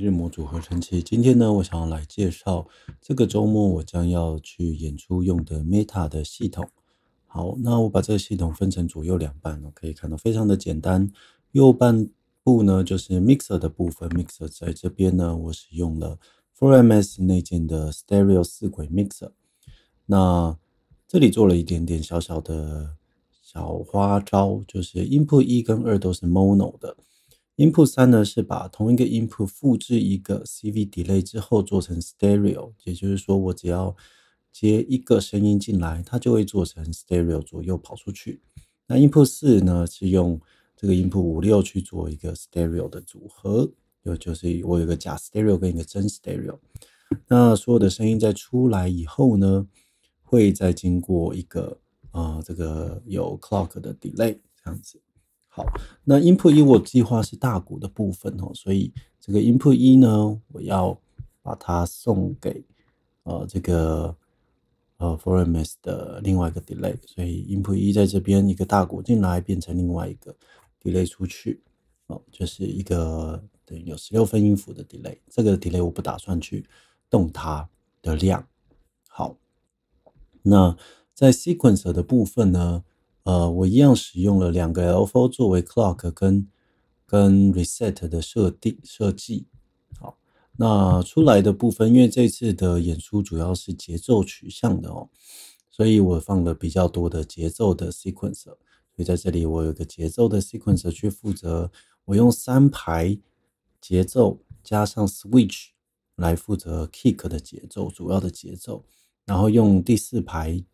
日模组合成器。今天呢，我想要来介绍这个周末我将要去演出用的 Meta 的系统。好，那我把这个系统分成左右两半，可以看到非常的简单。右半部呢就是 Mixer 的部分，Mixer 在这边呢我使用了 Four MS 内建的 Stereo 四轨 Mixer。那这里做了一点点小小的小花招，就是 Input 一跟二都是 Mono 的。Input 三呢是把同一个 Input 复制一个 CV Delay 之后做成 Stereo，也就是说我只要接一个声音进来，它就会做成 Stereo 左右跑出去。那 Input 四呢是用这个 Input 五六去做一个 Stereo 的组合，有就是我有个假 Stereo 跟一个真 Stereo，那所有的声音在出来以后呢，会再经过一个啊这个有 Clock 的 Delay 这样子。好，那音谱一我计划是大鼓的部分哦，所以这个音谱一呢，我要把它送给呃这个呃 f o r m e t s 的另外一个 Delay，所以音谱一在这边一个大鼓进来，变成另外一个 Delay 出去哦，就是一个等于有十六分音符的 Delay，这个 Delay 我不打算去动它的量。好，那在 Sequence 的部分呢？呃，我一样使用了两个 LFO 作为 clock 跟跟 reset 的设定设计。好，那出来的部分，因为这次的演出主要是节奏取向的哦，所以我放了比较多的节奏的 sequence。所以在这里，我有个节奏的 sequence 去负责。我用三排节奏加上 switch 来负责 kick 的节奏，主要的节奏，然后用第四排。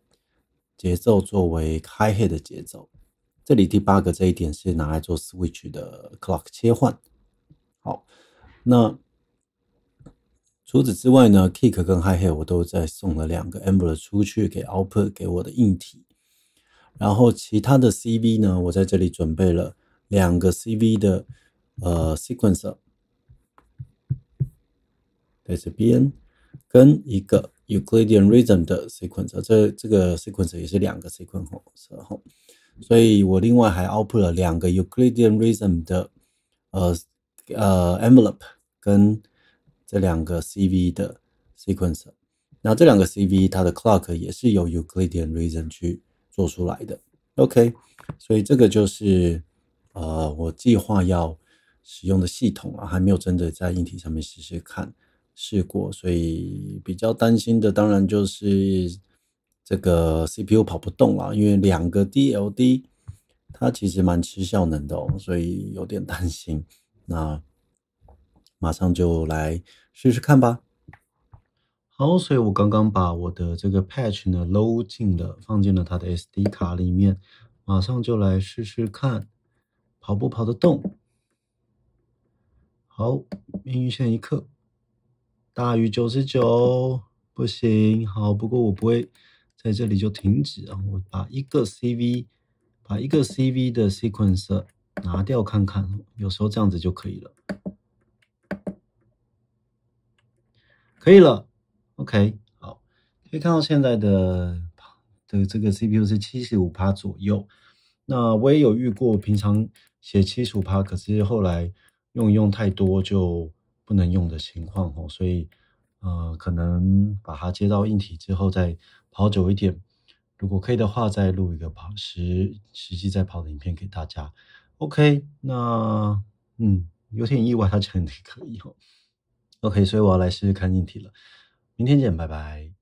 节奏作为开嗨的节奏，这里第八个这一点是拿来做 switch 的 clock 切换。好，那除此之外呢，kick 跟 high h a i 我都在送了两个 amber 出去给 upper 给我的硬体，然后其他的 CV 呢，我在这里准备了两个 CV 的呃 sequencer，在这边跟一个。Euclidean rhythm 的 sequence，这这个 sequence 也是两个 sequence，然后，所以我另外还 output 了两个 Euclidean rhythm 的呃呃 envelope 跟这两个 CV 的 sequence，那这两个 CV 它的 clock 也是由 Euclidean rhythm 去做出来的。OK，所以这个就是呃我计划要使用的系统啊，还没有真的在硬体上面试试看。试过，所以比较担心的当然就是这个 C P U 跑不动了，因为两个 D L D 它其实蛮吃效能的哦，所以有点担心。那马上就来试试看吧。好，所以我刚刚把我的这个 patch 呢搂进了，放进了它的 S D 卡里面，马上就来试试看，跑不跑得动？好，命运线一刻。大于九十九不行，好，不过我不会在这里就停止啊！我把一个 CV，把一个 CV 的 sequence 拿掉看看，有时候这样子就可以了。可以了，OK，好，可以看到现在的的这个 CPU 是七十五趴左右。那我也有遇过，平常写七十五趴，可是后来用用太多就。不能用的情况哦，所以，呃，可能把它接到硬体之后再跑久一点，如果可以的话，再录一个跑实实际在跑的影片给大家。OK，那嗯，有点意外，它真的可以哦。OK，所以我要来试试看硬体了。明天见，拜拜。